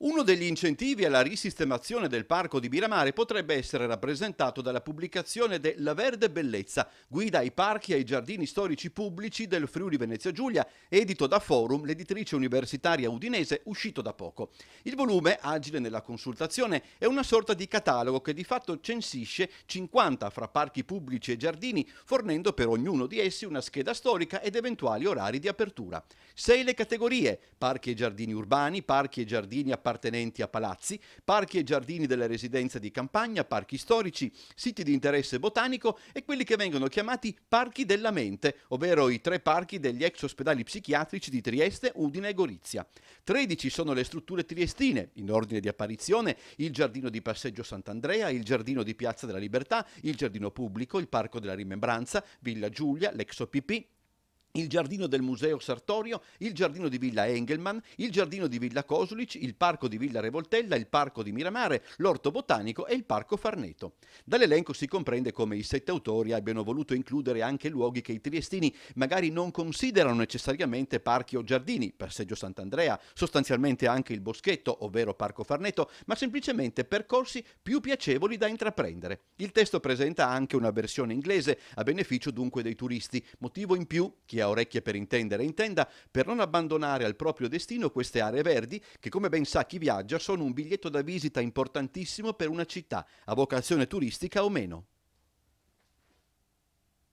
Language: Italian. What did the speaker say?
Uno degli incentivi alla risistemazione del parco di Miramare potrebbe essere rappresentato dalla pubblicazione de La Verde Bellezza, guida ai parchi e ai giardini storici pubblici del Friuli Venezia Giulia, edito da Forum, l'editrice universitaria udinese, uscito da poco. Il volume, agile nella consultazione, è una sorta di catalogo che di fatto censisce 50 fra parchi pubblici e giardini, fornendo per ognuno di essi una scheda storica ed eventuali orari di apertura. Sei le categorie, parchi e giardini urbani, parchi e giardini appartenenti appartenenti a palazzi, parchi e giardini delle residenze di campagna, parchi storici, siti di interesse botanico e quelli che vengono chiamati parchi della mente, ovvero i tre parchi degli ex ospedali psichiatrici di Trieste, Udine e Gorizia. 13 sono le strutture triestine, in ordine di apparizione, il giardino di Passeggio Sant'Andrea, il giardino di Piazza della Libertà, il giardino pubblico, il Parco della Rimembranza, Villa Giulia, l'ex OPP, il giardino del Museo Sartorio, il giardino di Villa Engelmann, il giardino di Villa Kosulic, il parco di Villa Revoltella, il parco di Miramare, l'orto botanico e il parco Farneto. Dall'elenco si comprende come i sette autori abbiano voluto includere anche luoghi che i triestini magari non considerano necessariamente parchi o giardini, Passeggio Sant'Andrea, sostanzialmente anche il boschetto, ovvero Parco Farneto, ma semplicemente percorsi più piacevoli da intraprendere. Il testo presenta anche una versione inglese, a beneficio dunque dei turisti, motivo in più che ha orecchie per intendere intenda per non abbandonare al proprio destino queste aree verdi che come ben sa chi viaggia sono un biglietto da visita importantissimo per una città, a vocazione turistica o meno.